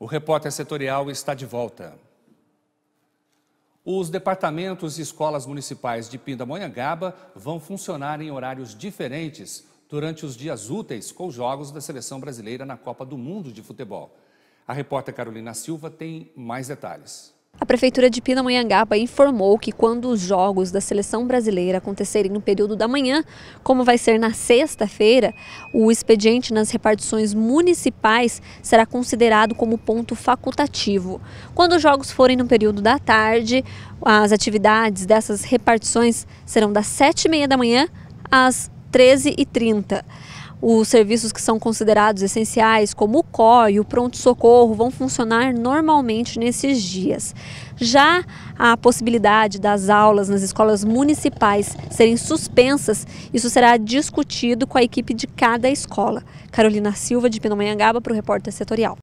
O repórter setorial está de volta. Os departamentos e escolas municipais de Pindamonhangaba vão funcionar em horários diferentes durante os dias úteis com os jogos da seleção brasileira na Copa do Mundo de Futebol. A repórter Carolina Silva tem mais detalhes. A Prefeitura de Pindamonhangaba informou que quando os jogos da seleção brasileira acontecerem no período da manhã, como vai ser na sexta-feira, o expediente nas repartições municipais será considerado como ponto facultativo. Quando os jogos forem no período da tarde, as atividades dessas repartições serão das 7h30 da manhã às 13h30. Os serviços que são considerados essenciais, como o COI e o pronto-socorro, vão funcionar normalmente nesses dias. Já a possibilidade das aulas nas escolas municipais serem suspensas, isso será discutido com a equipe de cada escola. Carolina Silva, de Pindamonhangaba, para o Repórter Setorial.